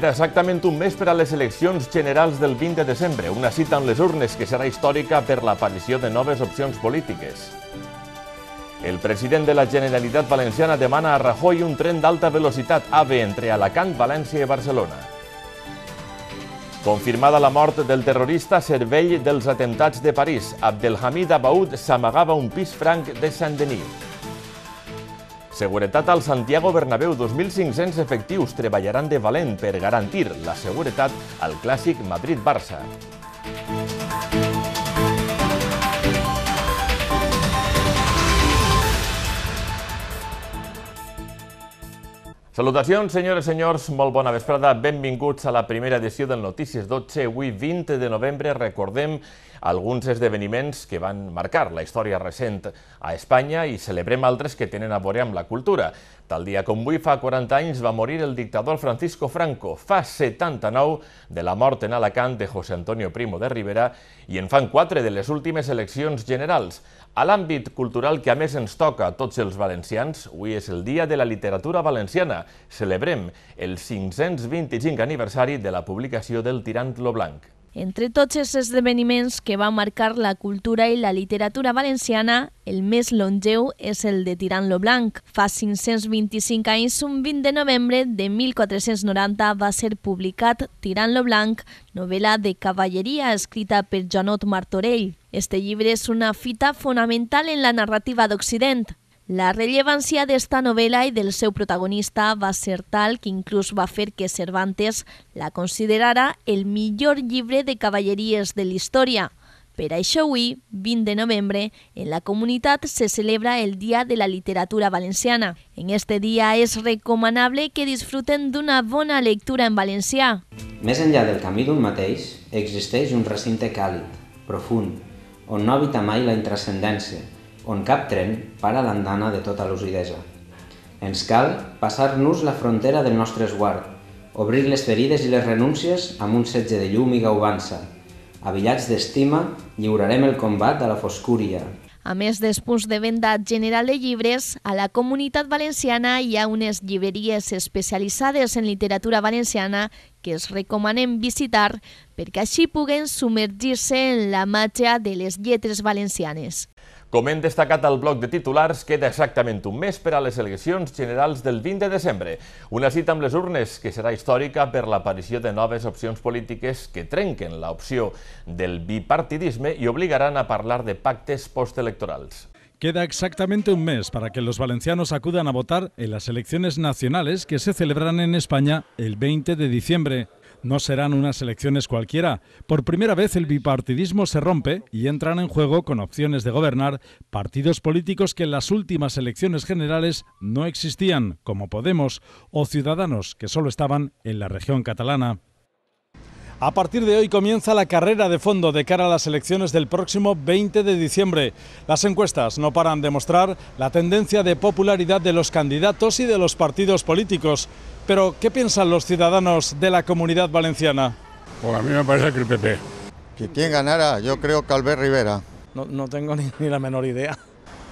Queda exactament un mes per a les eleccions generals del 20 de desembre, una cita en les urnes que serà històrica per l'aparició de noves opcions polítiques. El president de la Generalitat Valenciana demana a Rajoy un tren d'alta velocitat AVE entre Alacant, València i Barcelona. Confirmada la mort del terrorista cervell dels atemptats de París, Abdelhamid Abaud s'amagava un pis franc de Saint-Denis. Seguretat al Santiago Bernabéu, 2.500 efectius treballaran de valent per garantir la seguretat al clàssic Madrid-Barça. Salutacions, senyores i senyors, molt bona vesprada. Benvinguts a la primera edició del Notícies 12. Avui, 20 de novembre, recordem alguns esdeveniments que van marcar la història recent a Espanya i celebrem altres que tenen a veure amb la cultura. Tal dia com avui, fa 40 anys, va morir el dictador Francisco Franco. Fa 79 de la mort en Alacant de José Antonio Primo de Rivera i en fan 4 de les últimes eleccions generals. A l'àmbit cultural que a més ens toca a tots els valencians, avui és el Dia de la Literatura Valenciana. Celebrem el 525 aniversari de la publicació del Tirant lo Blanc. Entre tots els esdeveniments que va marcar la cultura i la literatura valenciana, el més longeu és el de Tirant lo Blanc. Fa 525 anys, un 20 de novembre de 1490, va ser publicat Tirant lo Blanc, novel·la de cavalleria escrita per Janot Martorell. Este llibre és una fita fonamental en la narrativa d'Occident, la rellevància d'esta novel·la i del seu protagonista va ser tal que inclús va fer que Cervantes la considerara el millor llibre de cavalleries de la història. Per això avui, 20 de novembre, en la comunitat se celebra el Dia de la Literatura Valenciana. En este dia és recomanable que disfruten d'una bona lectura en valencià. Més enllà del camí d'un mateix, existeix un recinte càlid, profund, on no habita mai la intrascendència, on cap tren para l'andana de tota lucidesa. Ens cal passar-nos la frontera del nostre esguard, obrir les ferides i les renúncies amb un setge de llum i gaubança. Avillats d'estima, lliurarem el combat de la foscúria. A més dels punts de venda general de llibres, a la comunitat valenciana hi ha unes llibreries especialitzades en literatura valenciana que es recomanen visitar perquè així puguen submergir-se en la màgia de les lletres valencianes. Com hem destacat al bloc de titulars, queda exactament un mes per a les eleccions generals del 20 de desembre. Una cita amb les urnes que serà històrica per l'aparició de noves opcions polítiques que trenquen l'opció del bipartidisme i obligaran a parlar de pactes postelectorals. Queda exactamente un mes para que los valencianos acudan a votar en las elecciones nacionales que se celebrarán en España el 20 de diciembre. No serán unas elecciones cualquiera. Por primera vez el bipartidismo se rompe y entran en juego con opciones de gobernar partidos políticos que en las últimas elecciones generales no existían, como Podemos o Ciudadanos, que solo estaban en la región catalana. A partir de hoy comienza la carrera de fondo de cara a las elecciones del próximo 20 de diciembre. Las encuestas no paran de mostrar la tendencia de popularidad de los candidatos y de los partidos políticos. Pero, ¿qué piensan los ciudadanos de la comunidad valenciana? Pues a mí me parece que el PP. ¿Que ¿Quién ganará? Yo creo que Albert Rivera. No, tengo ni, la menor idea.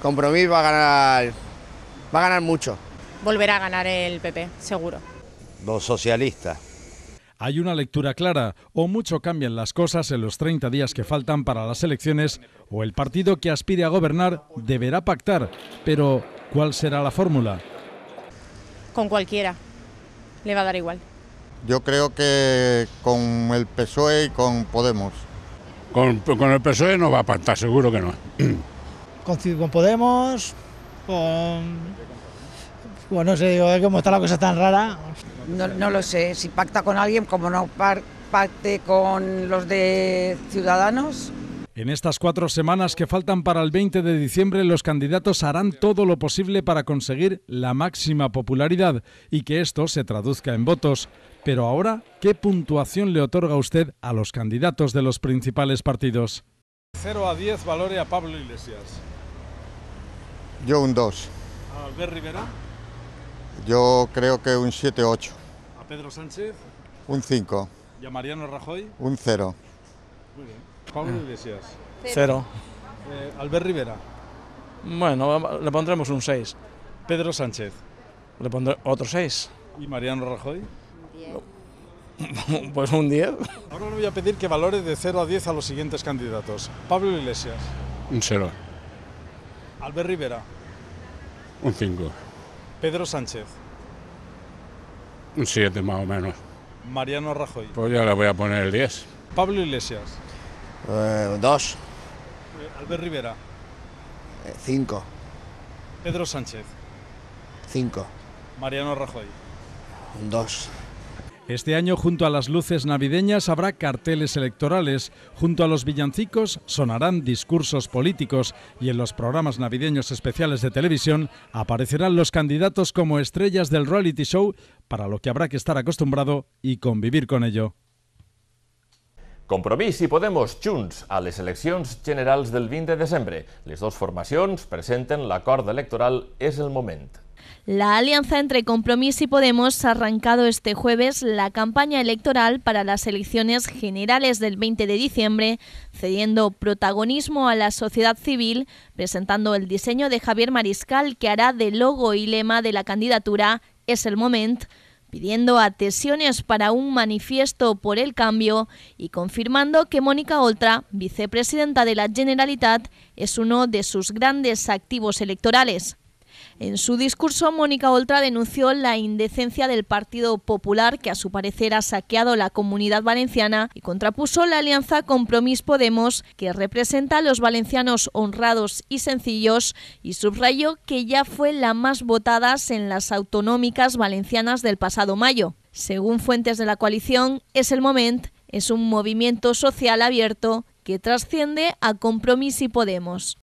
Compromís va a ganar, va a ganar mucho. Volverá a ganar el PP, seguro. Los socialistas hay una lectura clara o mucho cambian las cosas en los 30 días que faltan para las elecciones o el partido que aspire a gobernar deberá pactar. Pero, ¿cuál será la fórmula? Con cualquiera, le va a dar igual. Yo creo que con el PSOE y con Podemos. Con, el PSOE no va a pactar, seguro que no. Con, Podemos, con... Bueno, no sé, eh, cómo está la cosa tan rara no, lo sé, si pacta con alguien, como no pacte con los de Ciudadanos, en estas cuatro semanas que faltan para el 20 de diciembre, los candidatos harán todo lo posible para conseguir la máxima popularidad y que esto se traduzca en votos. Pero ahora, ¿qué puntuación le otorga usted a los candidatos de los principales partidos? 0 a 10 valore a Pablo Iglesias. Yo un 2. Albert Rivera? Yo creo que un 7-8. ¿A Pedro Sánchez? Un 5. ¿Y a Mariano Rajoy? Un 0. Muy bien. Pablo ah. Iglesias. 0. Eh, Albert Rivera. Bueno, le pondremos un 6. Pedro Sánchez. Le pondré otro 6. ¿Y Mariano Rajoy? Un 10. Pues un 10. Ahora le voy a pedir que valore de 0 a 10 a los siguientes candidatos. Pablo Iglesias. Un 0. Albert Rivera. Un 5. Pedro Sánchez. Un 7 más o menos. Mariano Rajoy. Pues ya le voy a poner el 10. Pablo Iglesias. 2. Eh, eh, Albert Rivera. 5. Eh, Pedro Sánchez. 5. Mariano Rajoy. Un 2. Este año, junto a las luces navideñas, habrá carteles electorales, junto a los villancicos sonarán discursos políticos y en los programas navideños especiales de televisión aparecerán los candidatos como estrellas del reality show, para lo que habrá que estar acostumbrado y convivir con ello. Compromís y Podemos juntos a las elecciones generales del 20 de diciembre. Les dos formacions presenten l'acord electoral es el momento. La alianza entre Compromís y Podemos ha arrancado este jueves la campaña electoral para las elecciones generales del 20 de diciembre, cediendo protagonismo a la sociedad civil, presentando el diseño de Javier Mariscal que hará de logo y lema de la candidatura Es el momento pidiendo atenciones para un manifiesto por el cambio y confirmando que Mónica Oltra, vicepresidenta de la Generalitat, es uno de sus grandes activos electorales. En su discurso, Mónica Oltra denunció la indecencia del Partido Popular, que a su parecer ha saqueado la comunidad valenciana, y contrapuso la alianza Compromís Podemos, que representa a los valencianos honrados y sencillos, y subrayó que ya fue la más votada en las autonómicas valencianas del pasado mayo. Según fuentes de la coalición, es el momento, es un movimiento social abierto que trasciende a Compromís y Podemos.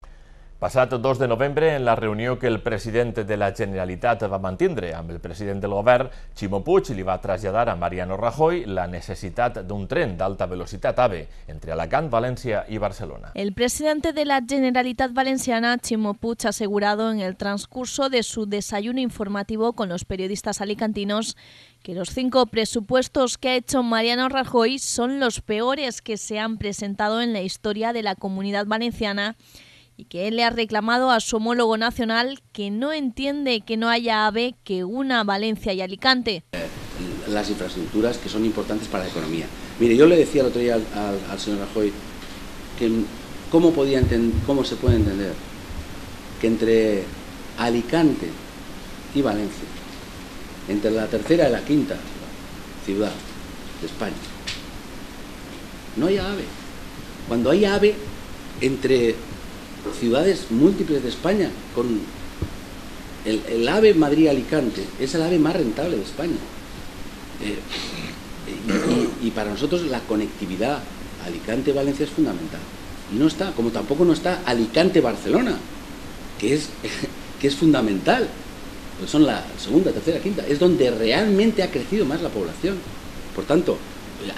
Pasado 2 de noviembre, en la reunión que el presidente de la Generalitat va mantindre amb el presidente del govern, Ximo Puig, le va trasladar a Mariano Rajoy la necesidad de un tren alta velocidad AVE entre Alacant, Valencia y Barcelona. El presidente de la Generalitat Valenciana, Chimo Puig, ha asegurado en el transcurso de su desayuno informativo con los periodistas alicantinos que los cinco presupuestos que ha hecho Mariano Rajoy son los peores que se han presentado en la historia de la comunidad valenciana y que él le ha reclamado a su homólogo nacional que no entiende que no haya AVE que una Valencia y Alicante. Las infraestructuras que son importantes para la economía. Mire, yo le decía el otro día al, señor Rajoy que cómo, cómo se puede entender que entre Alicante y Valencia, entre la tercera y la quinta ciudad de España, no hay AVE. Cuando hay AVE entre ciudades múltiples de España. Con el, AVE Madrid-Alicante es el AVE más rentable de España. Eh, y, para nosotros la conectividad Alicante-Valencia es fundamental. Y no está, como tampoco no está Alicante-Barcelona, que es, que es fundamental. Pues son la segunda, tercera, quinta. Es donde realmente ha crecido más la población. Por tanto,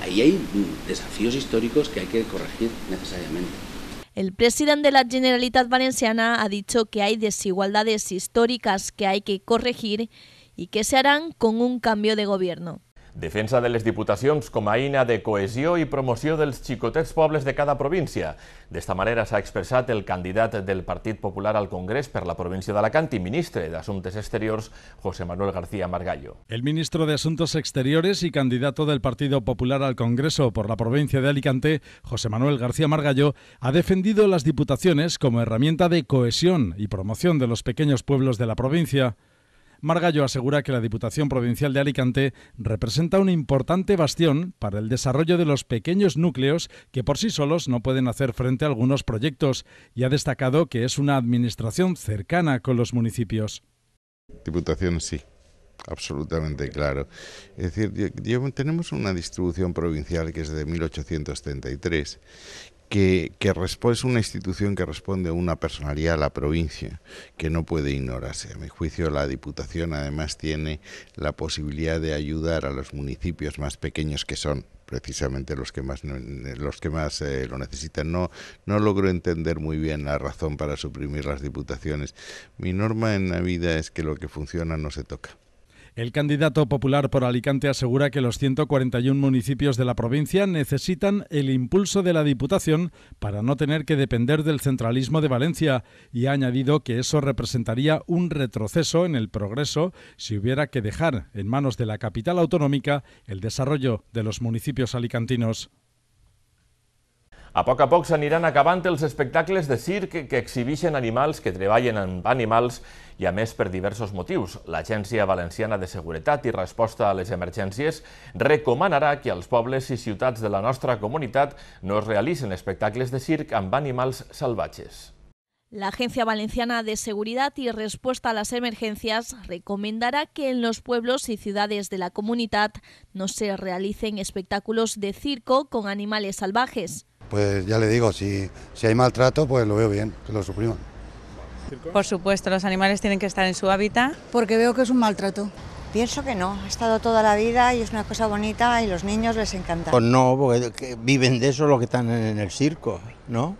ahí hay desafíos históricos que hay que corregir necesariamente. El presidente de la Generalitat Valenciana ha dicho que hay desigualdades históricas que hay que corregir y que se harán con un cambio de gobierno. Defensa de las diputaciones como a eina de cohesió i promoció dels chicotex pobles de cada provincia. De esta manera se ha expresado el candidato del Partido Popular al Congreso per la provincia de Alicante y ministro de Asuntos Exteriores, José Manuel García Margallo. El ministro de Asuntos Exteriores y candidato del Partido Popular al Congreso por la provincia de Alicante, José Manuel García Margallo, ha defendido las diputaciones como herramienta de cohesión y promoción de los pequeños pueblos de la provincia. Margallo asegura que la Diputación Provincial de Alicante representa un importante bastión para el desarrollo de los pequeños núcleos que por sí solos no pueden hacer frente a algunos proyectos y ha destacado que es una administración cercana con los municipios. Diputación sí, absolutamente claro. Es decir, tenemos una distribución provincial que es de 1833, que, que es una institución que responde a una personalidad a la provincia, que no puede ignorarse. A mi juicio, la Diputación además tiene la posibilidad de ayudar a los municipios más pequeños que son precisamente los que más los que más eh, lo necesitan. No no logro entender muy bien la razón para suprimir las diputaciones. Mi norma en la vida es que lo que funciona no se toca. El candidato popular por Alicante asegura que los 141 municipios de la provincia necesitan el impulso de la Diputación para no tener que depender del centralismo de Valencia y ha añadido que eso representaría un retroceso en el progreso si hubiera que dejar en manos de la capital autonómica el desarrollo de los municipios alicantinos. A poc a poc s'aniran acabant els espectacles de circ que exhibixen animals que treballen amb animals i a més per diversos motius. L'Agència Valenciana de Seguretat i Resposta a les Emergències recomanarà que als pobles i ciutats de la nostra comunitat no es realicen espectacles de circ amb animals salvatges. La Agencia Valenciana de Seguridad y Respuesta a las Emergencias recomendará que en los pueblos y ciudades de la comunidad no se realicen espectáculos de circo con animales salvajes. pues ya le digo, si, si hay maltrato, pues lo veo bien, que lo supriman. Por supuesto, los animales tienen que estar en su hábitat. Porque veo que es un maltrato. Pienso que no, ha estado toda la vida y es una cosa bonita y los niños les encanta. Pues no, porque viven de eso los que están en el circo, ¿no?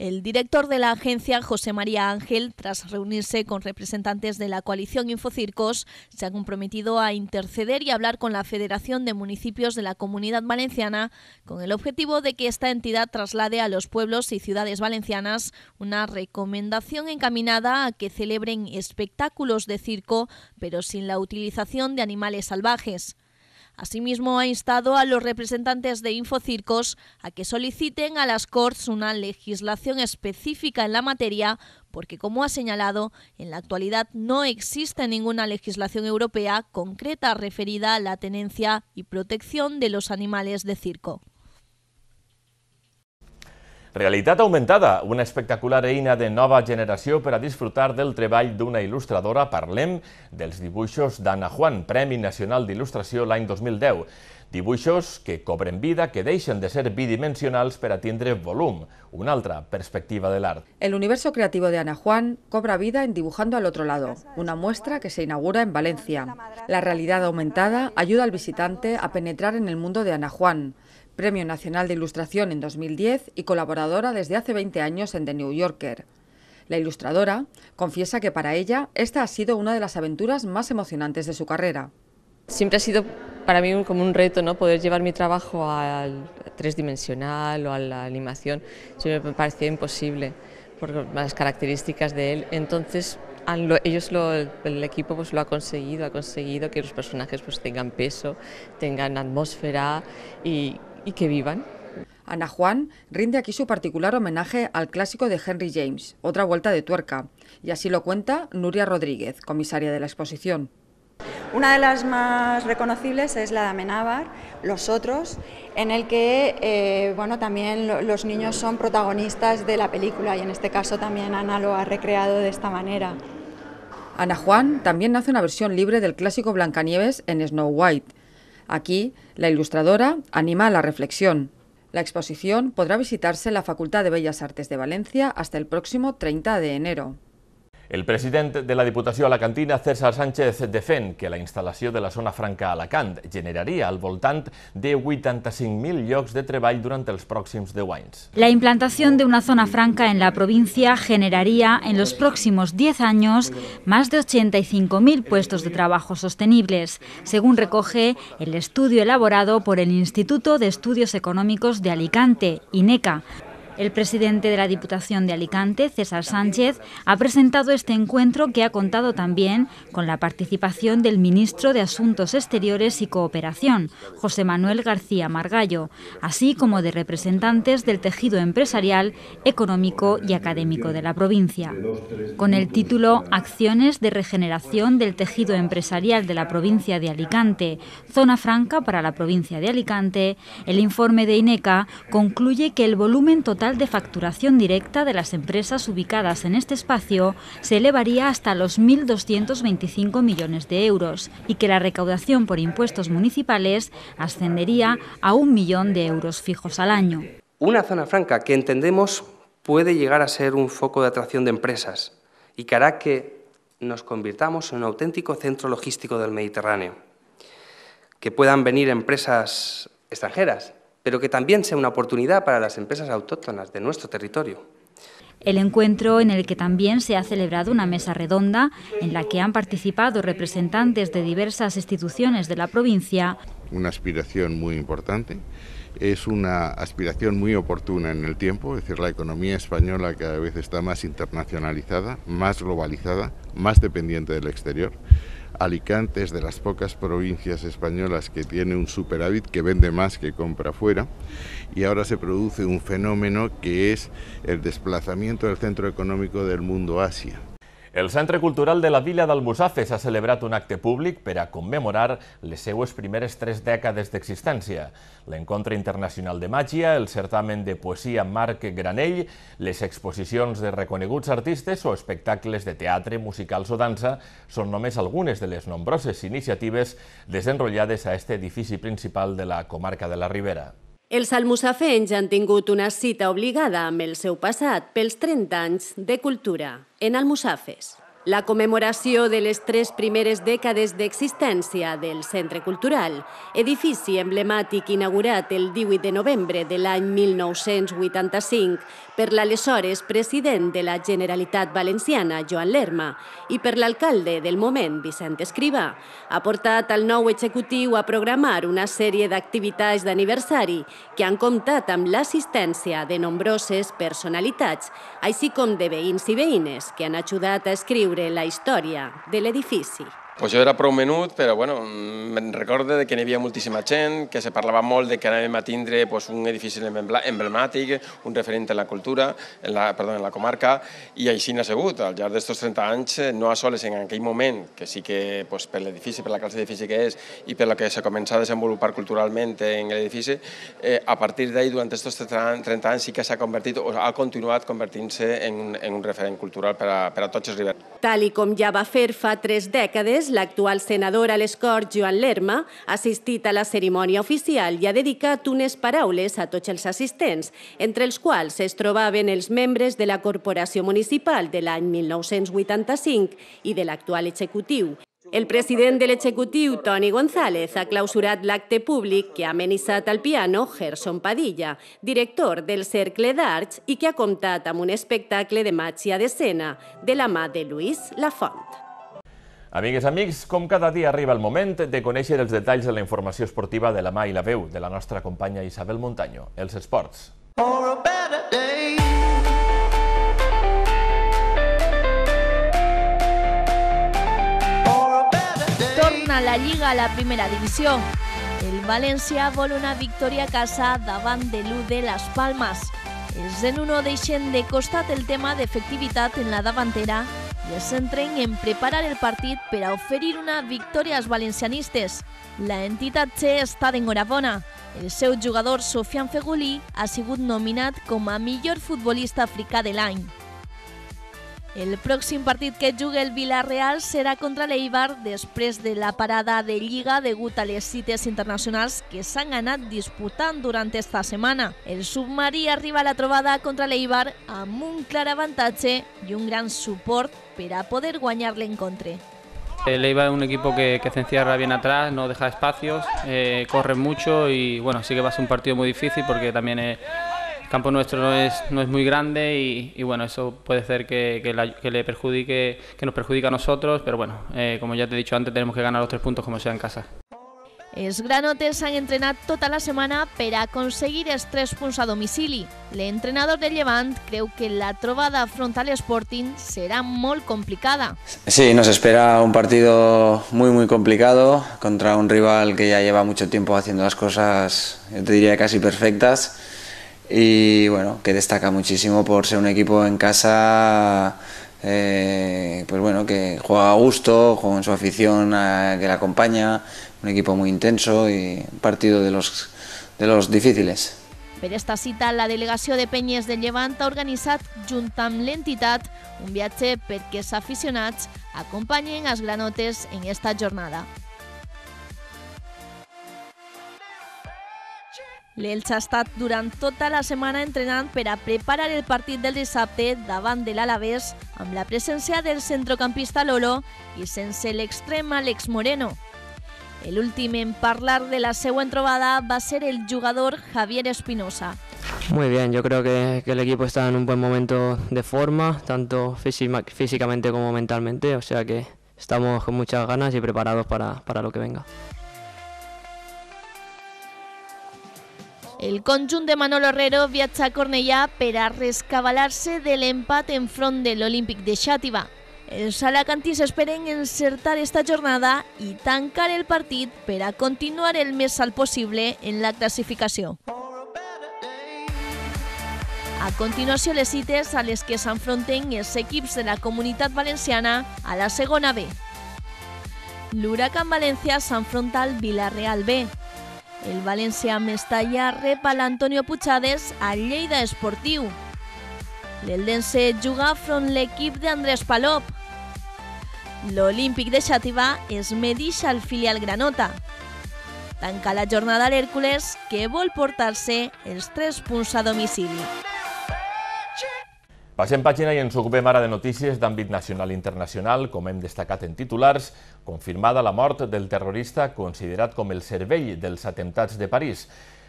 El director de la agencia, José María Ángel, tras reunirse con representantes de la coalición Infocircos, se ha comprometido a interceder y hablar con la Federación de Municipios de la Comunidad Valenciana con el objetivo de que esta entidad traslade a los pueblos y ciudades valencianas una recomendación encaminada a que celebren espectáculos de circo, pero sin la utilización de animales salvajes. Asimismo, ha instado a los representantes de Infocircos a que soliciten a las Corts una legislación específica en la materia porque, como ha señalado, en la actualidad no existe ninguna legislación europea concreta referida a la tenencia y protección de los animales de circo. Realitat augmentada, una espectacular eina de nova generació per a disfrutar del treball d'una il·lustradora. Parlem dels dibuixos d'Anna Juan, Premi Nacional d'Il·lustració l'any 2010. Dibuixos que cobren vida, que deixen de ser bidimensionals per a tindre volum, una altra perspectiva de l'art. El universo creativo de Ana Juan cobra vida en Dibujando al otro lado, una muestra que se inaugura en Valencia. La realidad aumentada ayuda al visitante a penetrar en el mundo de Ana Juan, Premio Nacional de Ilustración en 2010 y colaboradora desde hace 20 años en The New Yorker. La ilustradora confiesa que para ella esta ha sido una de las aventuras más emocionantes de su carrera. Siempre ha sido para mí como un reto ¿no? poder llevar mi trabajo al tres-dimensional o a la animación. Siempre me parecía imposible por las características de él. Entonces ellos el equipo pues lo ha conseguido, ha conseguido que los personajes pues tengan peso, tengan atmósfera y y que vivan. Ana Juan rinde aquí su particular homenaje al clásico de Henry James, Otra Vuelta de Tuerca, y así lo cuenta Nuria Rodríguez, comisaria de la exposición. Una de las más reconocibles es la de Amenábar, Los Otros, en el que eh, bueno, también los niños son protagonistas de la película y en este caso también Ana lo ha recreado de esta manera. Ana Juan también hace una versión libre del clásico Blancanieves en Snow White, Aquí, la ilustradora anima a la reflexión. La exposición podrá visitarse en la Facultad de Bellas Artes de Valencia hasta el próximo 30 de enero. El presidente de la Diputación Alacantina, César Sánchez, defiende que la instalación de la zona franca Alacant generaría al voltant de 85.000 llocs de treball durante los próximos 10 anys. La implantación de una zona franca en la provincia generaría en los próximos 10 años más de 85.000 puestos de trabajo sostenibles, según recoge el estudio elaborado por el Instituto de Estudios Económicos de Alicante, INECA, el presidente de la Diputación de Alicante, César Sánchez, ha presentado este encuentro que ha contado también con la participación del ministro de Asuntos Exteriores y Cooperación, José Manuel García Margallo, así como de representantes del tejido empresarial, económico y académico de la provincia. Con el título Acciones de regeneración del tejido empresarial de la provincia de Alicante, zona franca para la provincia de Alicante, el informe de INECA concluye que el volumen total de facturación directa de las empresas ubicadas en este espacio se elevaría hasta los 1.225 millones de euros y que la recaudación por impuestos municipales ascendería a un millón de euros fijos al año. Una zona franca que entendemos puede llegar a ser un foco de atracción de empresas y que hará que nos convirtamos en un auténtico centro logístico del Mediterráneo. Que puedan venir empresas extranjeras pero que también sea una oportunidad para las empresas autóctonas de nuestro territorio. El encuentro en el que también se ha celebrado una mesa redonda en la que han participado representantes de diversas instituciones de la provincia. Una aspiración muy importante, es una aspiración muy oportuna en el tiempo, es decir, la economía española cada vez está más internacionalizada, más globalizada, más dependiente del exterior. Alicante es de las pocas provincias españolas que tiene un superávit que vende más que compra fuera y ahora se produce un fenómeno que es el desplazamiento del centro económico del mundo Asia. El Centre Cultural de la Vila d'Almusafes ha celebrat un acte públic per a commemorar les seues primeres tres dècades d'existència. L'Encontre Internacional de Màgia, el certamen de poesia Marc Granell, les exposicions de reconeguts artistes o espectacles de teatre, musicals o dansa són només algunes de les nombroses iniciatives desenrotllades a aquest edifici principal de la comarca de la Ribera. Els almosafenys han tingut una cita obligada amb el seu passat pels 30 anys de cultura en Almusafes. La commemoració de les tres primeres dècades d'existència del Centre Cultural, edifici emblemàtic inaugurat el 18 de novembre de l'any 1985 per l'aleshores president de la Generalitat Valenciana, Joan Lerma, i per l'alcalde del moment, Vicent Escrivà, ha portat al nou executiu a programar una sèrie d'activitats d'aniversari que han comptat amb l'assistència de nombroses personalitats, així com de veïns i veïnes que han ajudat a escriure la historia del edificio. pues jo era prou menut, però bueno, me'n recordo que n'hi havia moltíssima gent, que se parlava molt de que anàvem a tindre pues, un edifici emblemàtic, un referent en la cultura, en la, perdó, en la comarca, i així n'ha sigut. Al llarg d'estos 30 anys, eh, no a soles en aquell moment, que sí que pues, per l'edifici, per la classe d'edifici que és, i per la que s'ha començat a desenvolupar culturalment en l'edifici, eh, a partir d'ahir, durant aquests 30 anys, sí que s'ha convertit, o ha continuat convertint-se en, en un referent cultural per a, per a tots els rivers. Tal i com ja va fer fa tres dècades, l'actual senador a l'escort Joan Lerma, ha assistit a la cerimònia oficial i ha dedicat unes paraules a tots els assistents, entre els quals es trobaven els membres de la Corporació Municipal de l'any 1985 i de l'actual executiu. El president de l'executiu, Toni González, ha clausurat l'acte públic que ha amenitzat al piano Gerson Padilla, director del Cercle d'Arts i que ha comptat amb un espectacle de màgia d'escena de la mà de Lluís Lafont. Amigues, amics, com cada dia arriba el moment de conèixer els detalls de la informació esportiva de la mà i la veu de la nostra companya Isabel Montaño, Els Esports. Torna la Lliga a la primera divisió. El València vol una victòria a casa davant de l'U de les Palmes. Els en uno deixen de costat el tema d'efectivitat en la davantera i es centren en preparar el partit per a oferir una victòria als valencianistes. La entitat C està d'enhorabona. El seu jugador, Sofian Fegulí, ha sigut nominat com a millor futbolista africà de l'any. El próximo partido que jugue el Villarreal será contra l'Eibar después de la parada de Liga de a les cites internacionals que s'han ganado disputant durante esta semana. El submarí arriba a la trobada contra l'Eibar a un clar avantatge y un gran suport para poder guanyar l'encontre. El Eibar es un equipo que, se encierra bien atrás, no deja espacios, eh, corre mucho y bueno, sí que va a ser un partido muy difícil porque también es... Eh, campo nuestro no es, no es muy grande y, bueno, eso puede ser que, que, le perjudique, que nos perjudique a nosotros, pero bueno, eh, como ya te he dicho antes, tenemos que ganar los tres puntos como sea en casa. Es granotes han entrenat toda la semana... ...para conseguir aconseguir els tres puntos a domicili. entrenador de Llevant creo que la trobada frontal Sporting será muy complicada. Sí, nos espera un partido muy muy complicado contra un rival que ya lleva mucho tiempo haciendo las cosas, yo te diría casi perfectas y bueno, que destaca muchísimo por ser un equipo en casa, eh, pues bueno, que juega a gusto, con su afición que le acompaña, un equipo muy intenso y partido de los, de los difíciles. pero esta cita, la delegación de Peñes del Llevant ha organitzat, junt l'entitat, un viatge perquè els aficionats acompanyen els granotes en esta jornada. El ha durante toda la semana entrenando para preparar el partido del dissabte davant de l'Alavés con la presencia del centrocampista Lolo y sense extremo Alex Moreno. El último en parlar de la segunda entrobada va a ser el jugador Javier Espinosa. Muy bien, yo creo que, el equipo está en un buen momento de forma, tanto físicamente como mentalmente, o sea que estamos con muchas ganas y preparados para, para lo que venga. El conjunt de Manolo Herrero viatja a Cornellà per a rescabalar-se de l'empat enfront de l'Olímpic de Xàtiva. Els alacantins esperen encertar esta jornada i tancar el partit per a continuar el més alt possible en la classificació. A continuació, les cites a les que s'enfronten els equips de la comunitat valenciana a la segona B. L'Huracan València s'enfronta al Villarreal B, el València Mestalla rep a l'Antonio Puigades al Lleida Esportiu. L'Eldense juga front l'equip d'Andrés Palop. L'Olímpic de Xativa es medix al filial Granota. Tanca la jornada l'Hèrcules, que vol portar-se els 3 punts a domicili. Passem pàgina i ens ocupem ara de notícies d'àmbit nacional i internacional, com hem destacat en titulars, confirmada la mort del terrorista considerat com el cervell dels atemptats de París.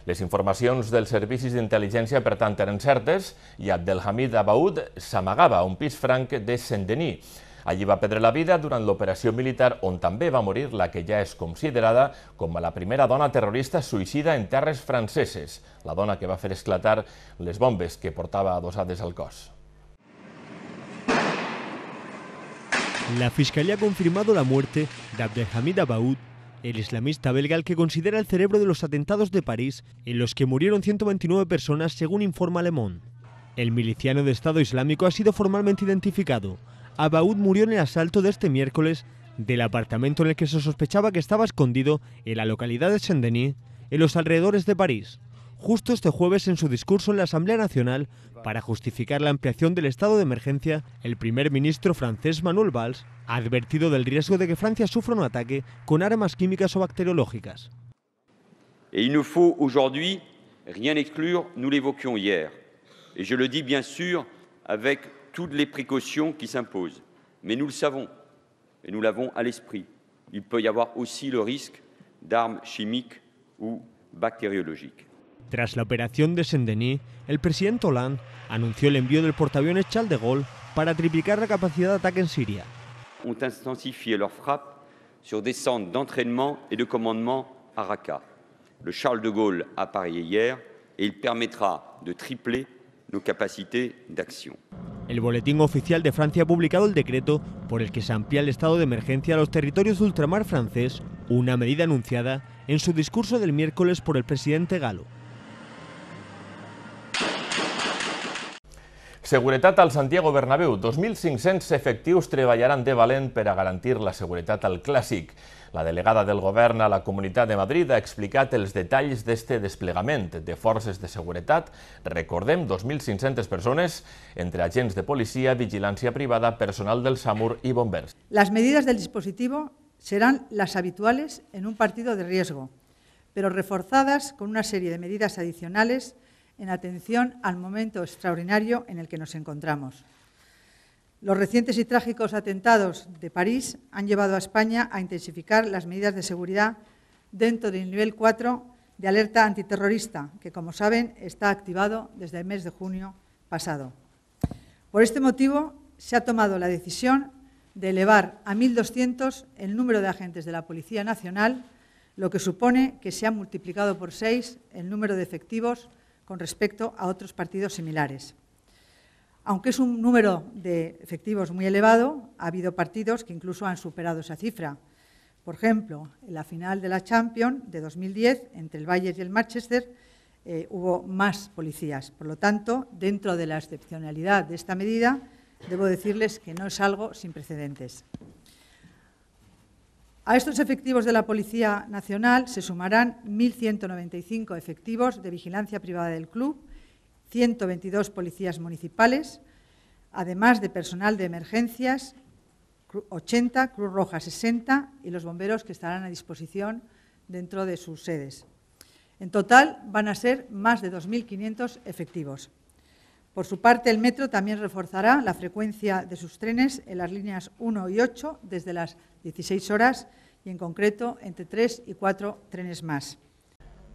Les informacions dels servicis d'intel·ligència, per tant, eren certes i Abdelhamid Abaud s'amagava a un pis franc de Saint-Denis. Allí va perdre la vida durant l'operació militar on també va morir la que ja és considerada com la primera dona terrorista suïcida en terres franceses, la dona que va fer esclatar les bombes que portava adossades al cos. La fiscalía ha confirmado la muerte de Abdelhamid Abaoud, el islamista belga al que considera el cerebro de los atentados de París, en los que murieron 129 personas, según informa Le El miliciano de Estado Islámico ha sido formalmente identificado. Abaud murió en el asalto de este miércoles del apartamento en el que se sospechaba que estaba escondido en la localidad de Saint-Denis, en los alrededores de París justo este jueves en su discurso en la Asamblea Nacional para justificar la ampliación del estado de emergencia, el primer ministro francés Manuel Valls ha advertido del riesgo de que Francia sufra un ataque con armas químicas o bacteriológicas. Y il ne faut aujourd'hui rien exclure, nous l'évoquions hier. Et je le dis bien sûr avec toutes les précautions qui s'imposent. Mais nous le savons et nous l'avons à l'esprit. Il peut y avoir aussi le risque d'armes chimiques ou bactériologiques. Tras la operación de Saint-Denis, el presidente Hollande anunció el envío del portaaviones Charles de Gaulle para triplicar la capacidad de ataque en Siria. sur des centres d'entraînement et de commandement à Raqqa. Le Charles de Gaulle a hier et il permettra de tripler nos capacités d'action. El Boletín Oficial de Francia ha publicado el decreto por el que se amplía el estado de emergencia a los territorios de ultramar francés, una medida anunciada en su discurso del miércoles por el presidente Galo. Seguretat al Santiago Bernabéu. 2.500 efectius treballaran de valent per a garantir la seguretat al Clàssic. La delegada del govern a la Comunitat de Madrid ha explicat els detalls d'este desplegament de forces de seguretat. Recordem, 2.500 persones, entre agents de policia, vigilància privada, personal del SAMUR i bombers. Les medidas del dispositiu seran les habituales en un partido de riesgo, però reforçades con una sèrie de medidas adicionales en atención al momento extraordinario en el que nos encontramos. Los recientes y trágicos atentados de París han llevado a España a intensificar las medidas de seguridad dentro del nivel 4 de alerta antiterrorista, que, como saben, está activado desde el mes de junio pasado. Por este motivo, se ha tomado la decisión de elevar a 1.200 el número de agentes de la Policía Nacional, lo que supone que se ha multiplicado por seis el número de efectivos con respecto a otros partidos similares. Aunque es un número de efectivos muy elevado, ha habido partidos que incluso han superado esa cifra. Por ejemplo, en la final de la Champions de 2010, entre el Bayern y el Manchester, eh, hubo más policías. Por lo tanto, dentro de la excepcionalidad de esta medida, debo decirles que no es algo sin precedentes. A estos efectivos de la Policía Nacional se sumarán 1.195 efectivos de vigilancia privada del club, 122 policías municipales, además de personal de emergencias, 80, Cruz Roja 60 y los bomberos que estarán a disposición dentro de sus sedes. En total van a ser más de 2.500 efectivos. Por su parte, el metro también reforzará la frecuencia de sus trenes en las líneas 1 y 8 desde las 16 horas y, en concreto, entre 3 y 4 trenes más.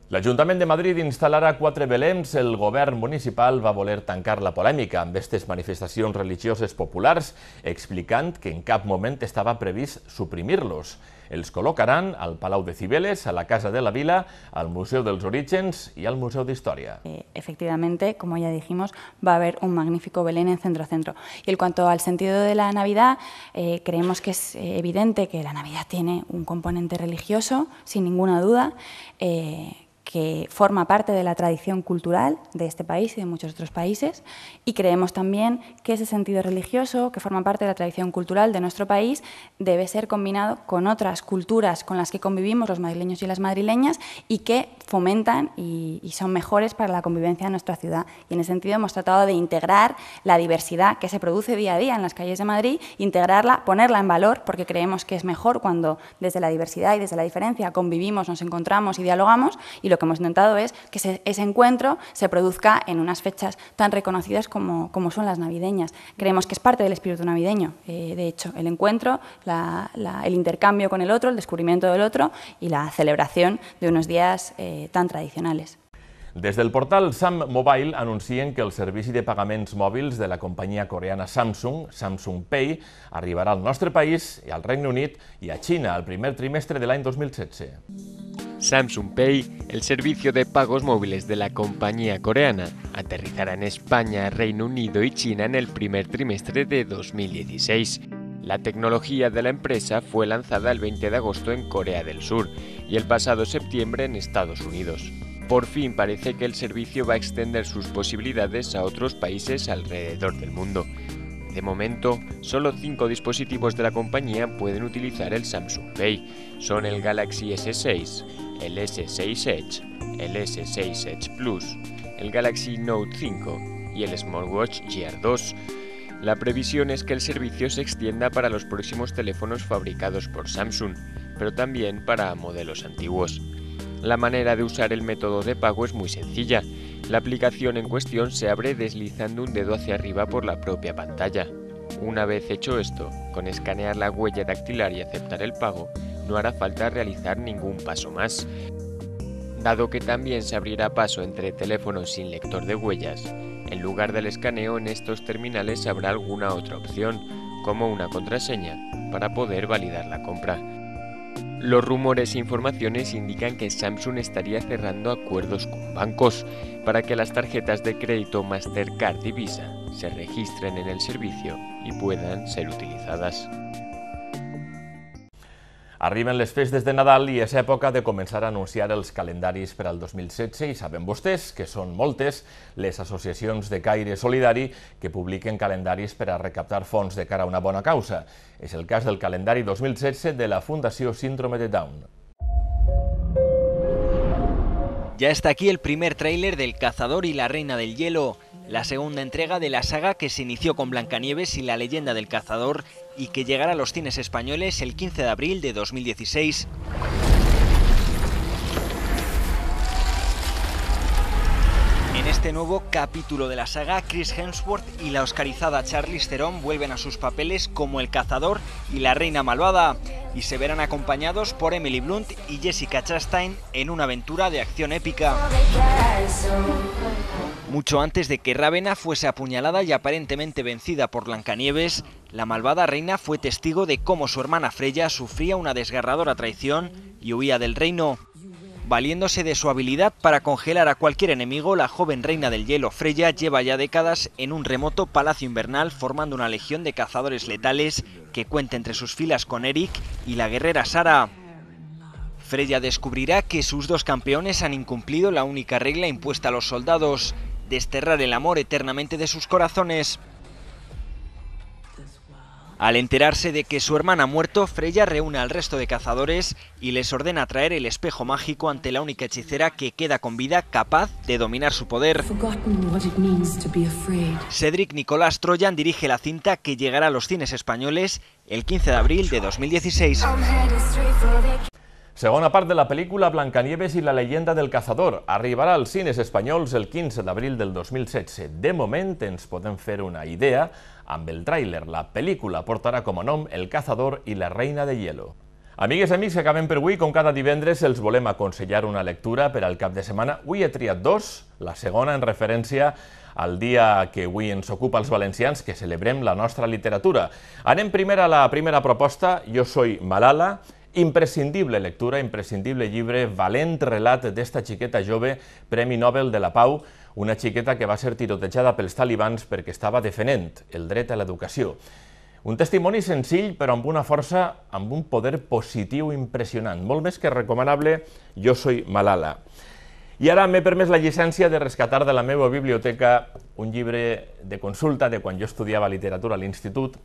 El Ayuntamiento de Madrid instalará cuatro belems. El Gobierno municipal va a voler tancar la polémica amb estas manifestaciones religiosas populares explicando que en cap momento estaba previsto suprimirlos. Los colocarán al Palau de Cibeles, a la Casa de la Vila, al Museo de los Orígenes y al Museo de Historia. Eh, efectivamente, como ya dijimos, va a haber un magnífico Belén en centro-centro. Y en cuanto al sentido de la Navidad, eh, creemos que es eh, evidente que la Navidad tiene un componente religioso, sin ninguna duda, que forma parte de la tradición cultural de este país y de muchos otros países, y creemos también que ese sentido religioso, que forma parte de la tradición cultural de nuestro país, debe ser combinado con otras culturas con las que convivimos los madrileños y las madrileñas y que fomentan y, son mejores para la convivencia de nuestra ciudad. Y en ese sentido hemos tratado de integrar la diversidad que se produce día a día en las calles de Madrid, integrarla, ponerla en valor, porque creemos que es mejor cuando desde la diversidad y desde la diferencia convivimos, nos encontramos y dialogamos. Y lo que hemos intentado es que ese, encuentro se produzca en unas fechas tan reconocidas como, como, son las navideñas. Creemos que es parte del espíritu navideño, eh, de hecho, el encuentro, el intercambio con el el otro, el descubrimiento del otro y la celebración de unos días eh, tan tradicionales. Des del portal Sam Mobile anuncien que el servici de pagaments mòbils de la companyia coreana Samsung, Samsung Pay, arribarà al nostre país i al Regne Unit i a Xina el primer trimestre de l'any 2016. Samsung Pay, el servicio de pagos móviles de la compañía coreana, aterrizará en España, Reino Unido y China en el primer trimestre de 2016. La tecnología de la empresa fue lanzada el 20 de agosto en Corea del Sur y el pasado septiembre en Estados Unidos. Por fin parece que el servicio va a extender sus posibilidades a otros países alrededor del mundo. De momento, solo cinco dispositivos de la compañía pueden utilizar el Samsung Pay. Son el Galaxy S6, el S6 Edge, el S6 Edge Plus, el Galaxy Note 5 y el Smartwatch Gear 2 la previsión es que el servicio se extienda para los próximos teléfonos fabricados por Samsung, pero también para modelos antiguos. La manera de usar el método de pago es muy sencilla. La aplicación en cuestión se abre deslizando un dedo hacia arriba por la propia pantalla. Una vez hecho esto, con escanear la huella dactilar y aceptar el pago, no hará falta realizar ningún paso más. Dado que también se abrirá paso entre teléfonos sin lector de huellas, en lugar del escaneo en estos terminales habrá alguna otra opción, como una contraseña, para poder validar la compra. Los rumores e informaciones indican que Samsung estaría cerrando acuerdos con bancos para que las tarjetas de crédito Mastercard y Visa se registren en el servicio y puedan ser utilizadas. Arriben les festes de Nadal i és època de començar a anunciar els calendaris per al 2016 i saben vostès que són moltes les associacions de caire solidari que publiquen calendaris per a recaptar fons de cara a una bona causa. És el cas del calendari 2016 de la Fundació Síndrome de Down. Ya está aquí el primer tráiler del Cazador y la Reina del Hielo, la segunda entrega de la saga que se inició con Blancanieves y la leyenda del cazador y que llegará a los cines españoles el 15 de abril de 2016. En este nuevo capítulo de la saga, Chris Hemsworth y la oscarizada Charlize Theron vuelven a sus papeles como el cazador y la reina malvada y se verán acompañados por Emily Blunt y Jessica Chastain en una aventura de acción épica. Mucho antes de que Rávena fuese apuñalada y aparentemente vencida por Blancanieves, la malvada reina fue testigo de cómo su hermana Freya sufría una desgarradora traición y huía del reino. Valiéndose de su habilidad para congelar a cualquier enemigo, la joven reina del hielo Freya lleva ya décadas en un remoto palacio invernal formando una legión de cazadores letales que cuenta entre sus filas con Eric y la guerrera Sara. Freya descubrirá que sus dos campeones han incumplido la única regla impuesta a los soldados, desterrar el amor eternamente de sus corazones. Al enterarse de que su hermana ha muerto, Freya reúne al resto de cazadores y les ordena traer el espejo mágico ante la única hechicera que queda con vida capaz de dominar su poder. Cedric Nicolás Troyan dirige la cinta que llegará a los cines españoles el 15 de abril de 2016. Segona part de la pel·lícula Blancanieves i la leyenda del cazador arribarà als cines espanyols el 15 d'abril del 2016. De moment ens podem fer una idea amb el tràiler. La pel·lícula portarà com a nom El cazador i la reina de hielo. Amigues i amics, acabem per avui. Com cada divendres els volem aconsellar una lectura per al cap de setmana. Avui he triat dos, la segona en referència al dia que avui ens ocupa els valencians, que celebrem la nostra literatura. Anem primer a la primera proposta. Jo soy Malala, Imprescindible lectura, imprescindible llibre, valent relat d'esta xiqueta jove, Premi Nobel de la Pau, una xiqueta que va ser tirotejada pels talibans perquè estava defenent el dret a l'educació. Un testimoni senzill, però amb una força, amb un poder positiu impressionant, molt més que recomanable Jo soy Malala. I ara m'he permès la llicència de rescatar de la meva biblioteca un llibre de consulta de quan jo estudiava literatura a l'institut.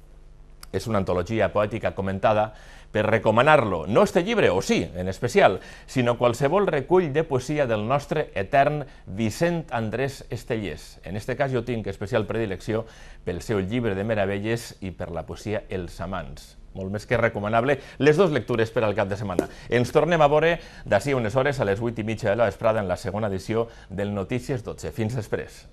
És una antologia poètica comentada per recomanar-lo. No este llibre, o sí, en especial, sinó qualsevol recull de poesia del nostre etern Vicent Andrés Estellés. En este cas jo tinc especial predilecció pel seu llibre de meravelles i per la poesia Els amants molt més que recomanable, les dues lectures per al cap de setmana. Ens tornem a veure d'ací unes hores a les 8 i mitja de la vesprada en la segona edició del Notícies 12. Fins després.